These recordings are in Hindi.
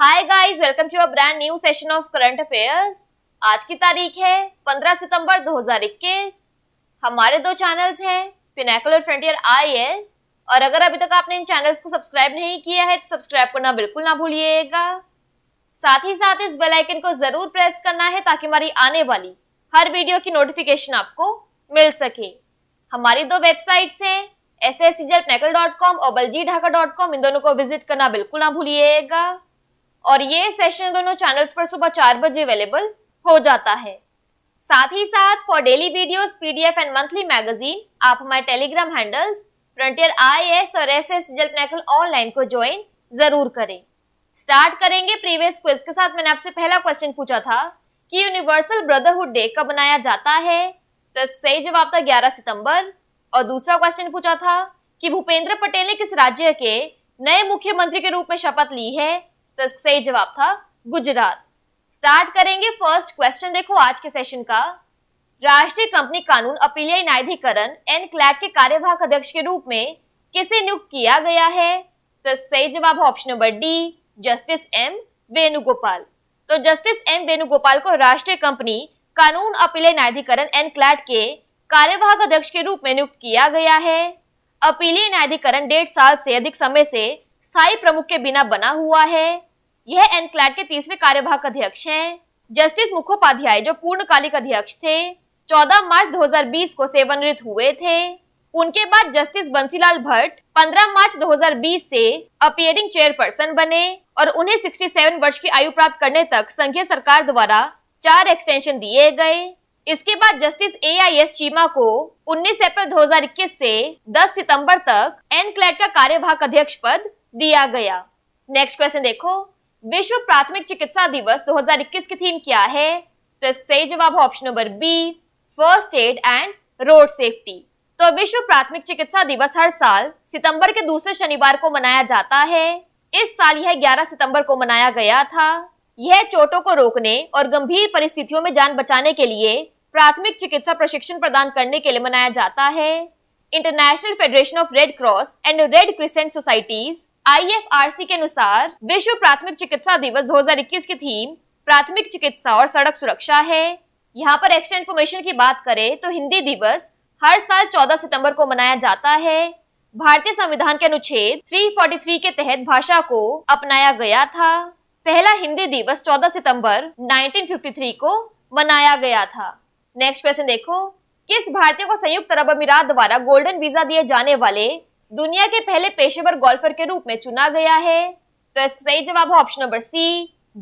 hi guys welcome to a brand new session of current affairs आज की तारीख है 15 सितंबर 2021 हमारे दो चैनल्स हैं पिनाकुलर फ्रंटियर आईएएस और अगर अभी तक आपने इन चैनल्स को सब्सक्राइब नहीं किया है तो सब्सक्राइब करना बिल्कुल ना भूलिएगा साथ ही साथ इस बेल आइकन को जरूर प्रेस करना है ताकि हमारी आने वाली हर वीडियो की नोटिफिकेशन आपको मिल सके हमारी दो वेबसाइट्स हैं एस एस और बलजी ढाका डॉट कॉम इन दोनों को विजिट करना बिल्कुल ना भूलिएगा और ये सेशन दोनों चैनल्स पर सुबह चार बजे अवेलेबल हो जाता है साथ ही साथ for daily videos PDF and monthly magazine आप हमारे टेलीग्राम हैंडल्स फ्रंटियर आईएएस और एसएस जल ऑनलाइन को ज्वाइन जरूर करें स्टार्ट करेंगे प्रीवियस क्विज के साथ मैंने आपसे पहला क्वेश्चन पूछा था कि यूनिवर्सल ब्रदरहुड डे कब मनाया जाता है तो इसका सही जवाब था 11 सितंबर और दूसरा क्वेश्चन पूछा था कि भूपेंद्र पटेल ने किस राज्य के नए मुख्यमंत्री के रूप में शपथ ली है तो इसका सही जवाब था गुजरात स्टार्ट करेंगे फर्स्ट क्वेश्चन देखो आज के सेशन का राष्ट्रीय कंपनी कानून अपीलीय न्यायाधिकरण एन क्लैट के कार्यवाहक अध्यक्ष के रूप में किसे नियुक्त किया गया है तो इसका सही जवाब है option number D justice M Venugopal तो जस्टिस एम वेणुगोपाल को राष्ट्रीय कंपनी कानून अपीलीय न्यायाधिकरण एन क्लैट के कार्यवाहक अध्यक्ष के रूप में नियुक्त किया गया है अपीलीय न्यायाधिकरण डेढ़ साल से अधिक समय से स्थायी प्रमुख के बिना बना हुआ है यह एनक्लैट के तीसरे कार्यभाग अध्यक्ष हैं जस्टिस मुखोपाध्याय जो पूर्णकालिक अध्यक्ष थे 14 मार्च 2020 को सेवनृत हुए थे उनके बाद जस्टिस बंसीलाल भट्ट 15 मार्च 2020 से अपियरिंग चेयरपर्सन बने और उन्हें 67 वर्ष की आयु प्राप्त करने तक संघीय सरकार द्वारा चार एक्सटेंशन दिए गए इसके बाद justice A I S Cheema को 19 अप्रैल 2021 से 10 सितंबर तक एनक्लैट का कार्यवाहक अध्यक्ष पद दिया गया नेक्स्ट क्वेश्चन देखो विश्व प्राथमिक चिकित्सा दिवस 2021 की थीम क्या है तो इसका सही जवाब है option number B first aid and road safety तो विश्व प्राथमिक चिकित्सा दिवस हर साल सितंबर के दूसरे शनिवार को मनाया जाता है इस साल यह 11 सितंबर को मनाया गया था यह चोटों को रोकने और गंभीर परिस्थितियों में जान बचाने के लिए प्राथमिक चिकित्सा प्रशिक्षण प्रदान करने के लिए मनाया जाता है international federation of red cross and red crescent societies IFRC के अनुसार विश्व प्राथमिक चिकित्सा दिवस 2021 की थीम प्राथमिक चिकित्सा और सड़क सुरक्षा है यहाँ पर एक्स्ट्रा इन्फॉर्मेशन की बात करें तो हिंदी दिवस हर साल 14 सितंबर को मनाया जाता है भारतीय संविधान के अनुच्छेद 343 के तहत भाषा को अपनाया गया था पहला हिंदी दिवस 14 सितंबर 1953 को मनाया गया था नेक्स्ट क्वेश्चन देखो किस भारतीय को संयुक्त अरब अमीरात द्वारा गोल्डन वीजा दिए जाने वाले दुनिया के पहले पेशेवर गोल्फर के रूप में चुना गया है तो इसका सही जवाब है ऑप्शन नंबर सी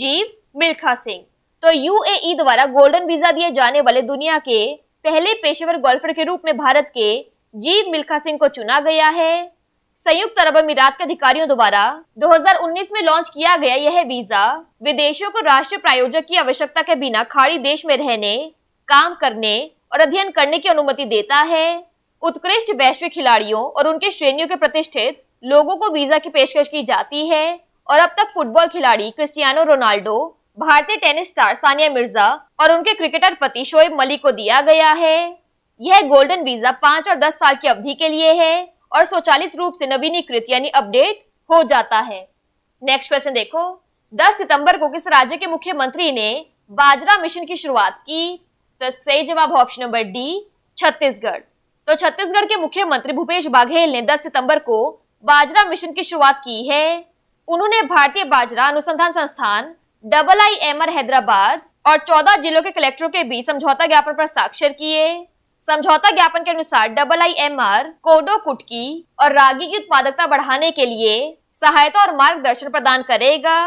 जीव मिल्खा सिंह तो यूएई द्वारा गोल्डन वीजा दिए जाने वाले दुनिया के पहले पेशेवर गोल्फर के रूप में भारत के जीव मिल्खा सिंह को चुना गया है संयुक्त अरब अमीरात के अधिकारियों द्वारा 2019 में लॉन्च किया गया यह वीजा विदेशियों को राष्ट्रीय प्रायोजक की आवश्यकता के बिना खाड़ी देश में रहने काम करने और अध्ययन करने की अनुमति देता है उत्कृष्ट वैश्विक खिलाड़ियों और उनके श्रेणियों के प्रतिष्ठित लोगों को वीजा की पेशकश की जाती है और अब तक फुटबॉल खिलाड़ी क्रिस्टियानो रोनाल्डो भारतीय टेनिस स्टार सानिया मिर्जा और उनके क्रिकेटर पति शोएब मलिक को दिया गया है यह गोल्डन वीजा पांच और दस साल की अवधि के लिए है और स्वचालित रूप से नवीनीकृत यानी अपडेट हो जाता है नेक्स्ट क्वेश्चन देखो 10 सितंबर को किस राज्य के मुख्यमंत्री ने बाजरा मिशन की शुरुआत की तो इसका सही जवाब ऑप्शन नंबर डी छत्तीसगढ़ तो छत्तीसगढ़ के मुख्यमंत्री भूपेश बघेल ने 10 सितंबर को बाजरा मिशन की शुरुआत की है उन्होंने भारतीय बाजरा अनुसंधान संस्थान double I M R Hyderabad और 14 जिलों के कलेक्टरों के बीच समझौता ज्ञापन पर स्वाक्षर किए समझौता ज्ञापन के अनुसार डबल आई एम आर कोडो कुटकी और रागी की उत्पादकता बढ़ाने के लिए सहायता और मार्गदर्शन प्रदान करेगा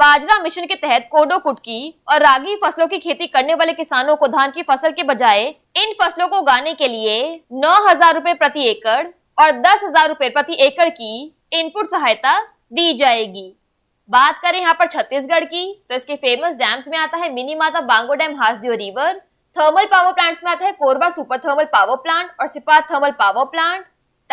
बाजरा मिशन के तहत कोडो कुटकी और रागी फसलों की खेती करने वाले किसानों को धान की फसल के बजाय इन फसलों को उगाने के लिए नौ हजार रूपए प्रति एकड़ और दस हजार रूपए प्रति एकड़ की इनपुट सहायता दी जाएगी बात करें यहाँ पर छत्तीसगढ़ की तो इसके फेमस डैम्स में आता है Mini Mata Bango dam Hasdeo river thermal power plants में आता है Korba super thermal power plant और Sipat thermal power plant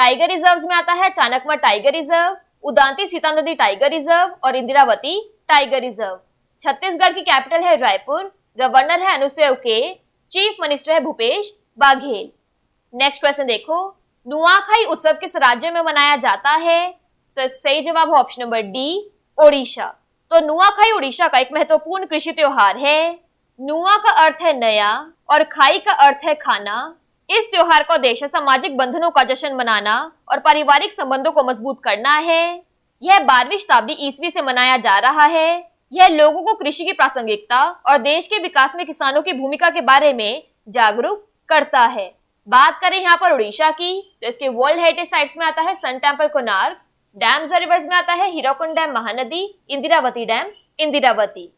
tiger reserve में आता है चाणकमा tiger reserve Udanti Sitanadi tiger reserve और इंदिरावती टाइगर रिजर्व छत्तीसगढ़ की कैपिटल है रायपुर गवर्नर है अनुसुईया उके चीफ मिनिस्टर है भूपेश बाघेल नेक्स्ट क्वेश्चन देखो नुआखाई उत्सव किस राज्य में मनाया जाता है तो इसका सही जवाब है ऑप्शन नंबर डी ओडिशा तो नुआखाई ओडिशा का एक महत्वपूर्ण कृषि त्योहार है नुआ का अर्थ है नया और खाई का अर्थ है खाना इस त्योहार का उद्देश्य सामाजिक बंधनों का जश्न मनाना और पारिवारिक संबंधों को मजबूत करना है यह बारहवीं शताब्दी ईस्वी से मनाया जा रहा है यह लोगों को कृषि की प्रासंगिकता और देश के विकास में किसानों की भूमिका के बारे में जागरूक करता है बात करें यहाँ पर उड़ीसा की तो इसके वर्ल्ड हेरिटेज साइट्स में आता है सन टेम्पल कोनार्क डैम्स और रिवर्स में आता है Hirakud dam Mahanadi Indravati dam Indravati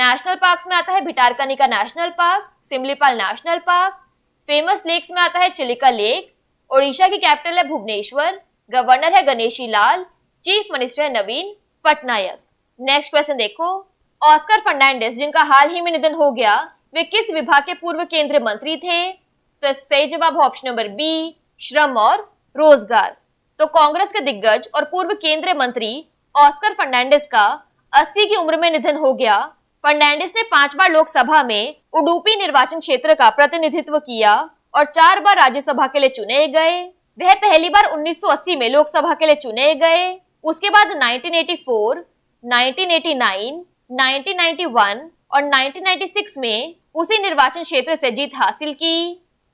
national park में आता है का national park Similipal national park famous lakes में आता है चिलिका लेक उड़ीसा की कैपिटल है भुवनेश्वर गवर्नर है Ganeshi Lal chief minister Naveen Patnaik next question देखो ऑस्कर फर्नांडिस जिनका हाल ही में निधन हो गया वे किस विभाग के पूर्व केंद्रीय मंत्री थे तो इसका सही जवाब ऑप्शन नंबर बी श्रम और रोजगार तो कांग्रेस के दिग्गज और पूर्व केंद्रीय मंत्री ऑस्कर फर्नांडिस का 80 की उम्र में निधन हो गया फर्नांडिस ने पांच बार लोकसभा में उडुपी निर्वाचन क्षेत्र का प्रतिनिधित्व किया और चार बार राज्यसभा के लिए चुने गए वह पहली बार 1980 में लोकसभा के लिए चुने गए उसके बाद 1984, 1989, 1991 और 1996 में उसी निर्वाचन क्षेत्र से जीत हासिल की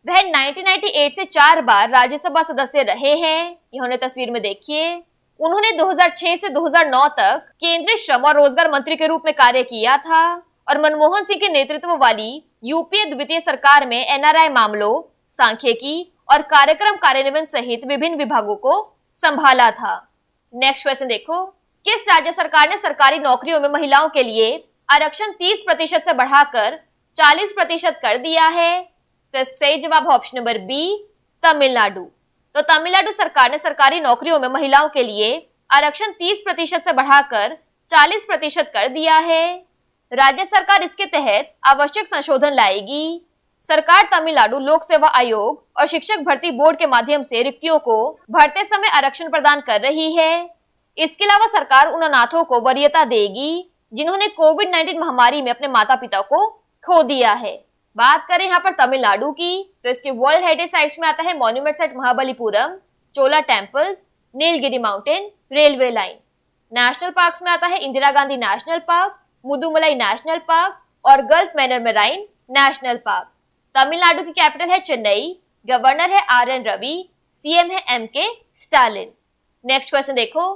वह 1998 से चार बार राज्यसभा सदस्य रहे हैं यह उन्हें तस्वीर में देखिए उन्होंने 2006 से 2009 तक केंद्रीय श्रम और रोजगार मंत्री के रूप में कार्य किया था और मनमोहन सिंह के नेतृत्व वाली यूपीए द्वितीय सरकार में एनआरआई मामलों सांख्यिकी और कार्यक्रम कार्यान्वयन सहित विभिन्न विभागों को संभाला था नेक्स्ट क्वेश्चन देखो किस राज्य सरकार ने सरकारी नौकरियों में महिलाओं के लिए आरक्षण 30 प्रतिशत से बढ़ाकर 40 प्रतिशत कर दिया है तो इसका सही जवाब ऑप्शन नंबर बी तमिलनाडु तो तमिलनाडु सरकार ने सरकारी नौकरियों में महिलाओं के लिए आरक्षण 30 प्रतिशत से बढ़ाकर 40 प्रतिशत कर दिया है राज्य सरकार इसके तहत आवश्यक संशोधन लाएगी सरकार तमिलनाडु लोक सेवा आयोग और शिक्षक भर्ती बोर्ड के माध्यम से रिक्तियों को भरते समय आरक्षण प्रदान कर रही है इसके अलावा सरकार उन अनाथों को वरीयता देगी जिन्होंने कोविड 19 महामारी में अपने माता पिता को खो दिया है बात करें यहाँ पर तमिलनाडु की तो इसके वर्ल्ड हेरिटेज साइट्स में आता है monument site Mahabalipuram Chola temples Nilgiri mountain railway line national park में आता है Indira Gandhi national park Mudumalai national park और gulf Mannar marine national park Tamil Nadu की कैपिटल है चेन्नई गवर्नर है आर एन रवि सीएम है M K Stalin next question देखो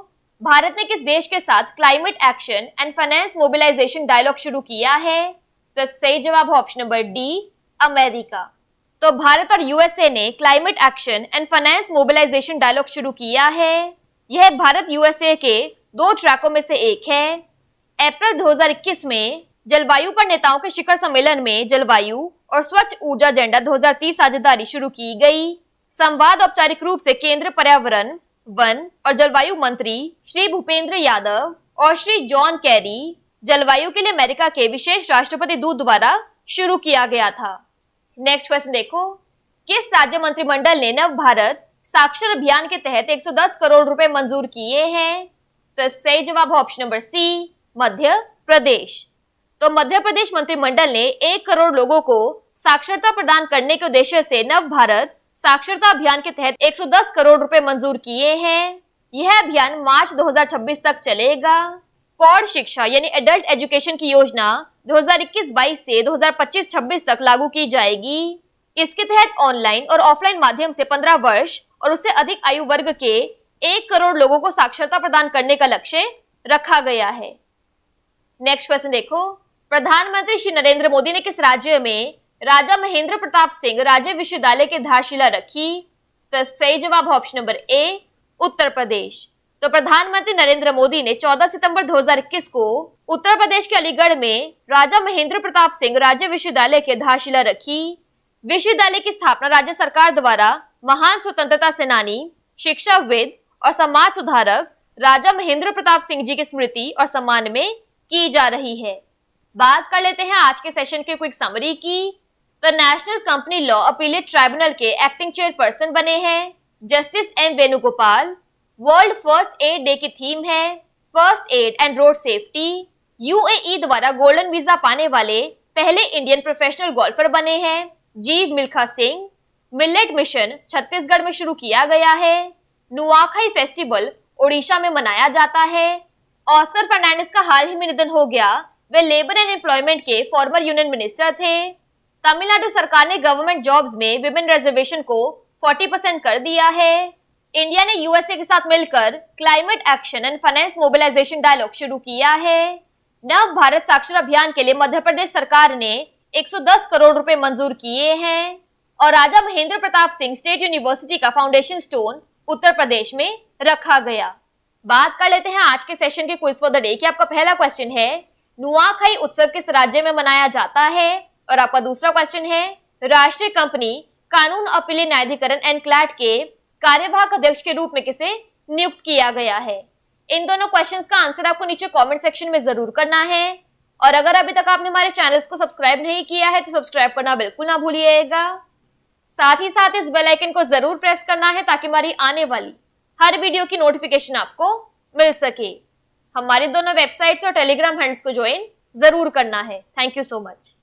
भारत ने किस देश के साथ climate action and finance mobilisation dialogue शुरू किया है तो इसका सही जवाब है ऑप्शन नंबर डी अमेरिका तो भारत और यूएसए ने climate action and finance mobilisation dialogue शुरू किया है यह भारत यूएसए के दो ट्रैकों में से एक है अप्रैल 2021 में जलवायु पर नेताओं के शिखर सम्मेलन में जलवायु और स्वच्छ ऊर्जा एजेंडा 2030 साझेदारी शुरू की गई संवाद औपचारिक रूप से केंद्र पर्यावरण वन और जलवायु मंत्री श्री भूपेंद्र यादव और श्री जॉन कैरी जलवायु के लिए अमेरिका के विशेष राष्ट्रपति दूत द्वारा शुरू किया गया था नेक्स्ट क्वेश्चन देखो किस राज्य मंत्रिमंडल ने नव भारत साक्षर अभियान के तहत 110 करोड़ रुपए मंजूर किए हैं तो इसका सही जवाब ऑप्शन नंबर सी मध्य प्रदेश तो मध्य प्रदेश मंत्रिमंडल ने एक करोड़ लोगों को साक्षरता प्रदान करने के उद्देश्य से नव भारत साक्षरता अभियान के तहत 110 करोड़ रुपए मंजूर किए हैं यह अभियान मार्च 2026 तक चलेगा पौड़ शिक्षा यानी एडल्ट एजुकेशन की योजना 2021-22 से 2025-26 तक लागू की जाएगी इसके तहत ऑनलाइन और ऑफलाइन माध्यम से 15 वर्ष और उससे अधिक आयु वर्ग के एक करोड़ लोगों को साक्षरता प्रदान करने का लक्ष्य रखा गया है नेक्स्ट क्वेश्चन देखो प्रधानमंत्री श्री नरेंद्र मोदी ने किस राज्य में राजा महेंद्र प्रताप सिंह राज्य विश्वविद्यालय की धारशिला रखी तो सही जवाब ऑप्शन नंबर ए उत्तर प्रदेश तो प्रधानमंत्री नरेंद्र मोदी ने 14 सितंबर 2021 को उत्तर प्रदेश के अलीगढ़ में राजा महेंद्र प्रताप सिंह राज्य विश्वविद्यालय की धारशिला रखी विश्वविद्यालय की स्थापना राज्य सरकार द्वारा महान स्वतंत्रता सेनानी शिक्षाविद और समाज सुधारक राजा महेंद्र प्रताप सिंह जी की स्मृति और सम्मान में की जा रही है बात कर लेते हैं आज के सेशन के क्विक समरी की तो national company law appellate tribunal के एक्टिंग चेयरपर्सन बने हैं justice M Venugopal world first aid day की थीम है first aid and road safety UAE द्वारा गोल्डन वीजा पाने वाले पहले इंडियन प्रोफेशनल गोल्फर बने हैं जीव मिल्खा सिंह मिलेट मिशन छत्तीसगढ़ में शुरू किया गया है नुआखाई फेस्टिवल ओडिशा में मनाया जाता है ऑस्कर फर्नांडिस का हाल ही में निधन हो गया वे लेबर एंड एम्प्लॉयमेंट के फॉर्मर यूनियन मिनिस्टर थे तमिलनाडु सरकार ने गवर्नमेंट जॉब्स में विमेन रिजर्वेशन को 40 परसेंट कर दिया है इंडिया ने यूएसए के साथ मिलकर climate action and finance mobilisation dialogue शुरू किया है नव भारत साक्षर अभियान के लिए मध्य प्रदेश सरकार ने 110 करोड़ रुपए मंजूर किए हैं और राजा महेंद्र प्रताप सिंह स्टेट यूनिवर्सिटी का फाउंडेशन स्टोन उत्तर प्रदेश में रखा गया बात कर लेते हैं आज के सेशन के क्विज फॉर द डे की आपका पहला क्वेश्चन है नुआखाई उत्सव किस राज्य में मनाया जाता है और आपका दूसरा क्वेश्चन है राष्ट्रीय कंपनी कानून अपीलीय न्यायाधिकरण एनक्लैट के कार्यवाहक अध्यक्ष के रूप में किसे नियुक्त किया गया है इन दोनों क्वेश्चन का आंसर आपको नीचे कॉमेंट सेक्शन में जरूर करना है और अगर अभी तक आपने हमारे चैनल को सब्सक्राइब नहीं किया है तो सब्सक्राइब करना बिल्कुल ना भूलिएगा साथ ही साथ इस बेल आइकन को जरूर प्रेस करना है ताकि हमारी आने वाली हर वीडियो की नोटिफिकेशन आपको मिल सके हमारे दोनों वेबसाइट्स और टेलीग्राम हैंड्स को ज्वाइन जरूर करना है थैंक यू सो मच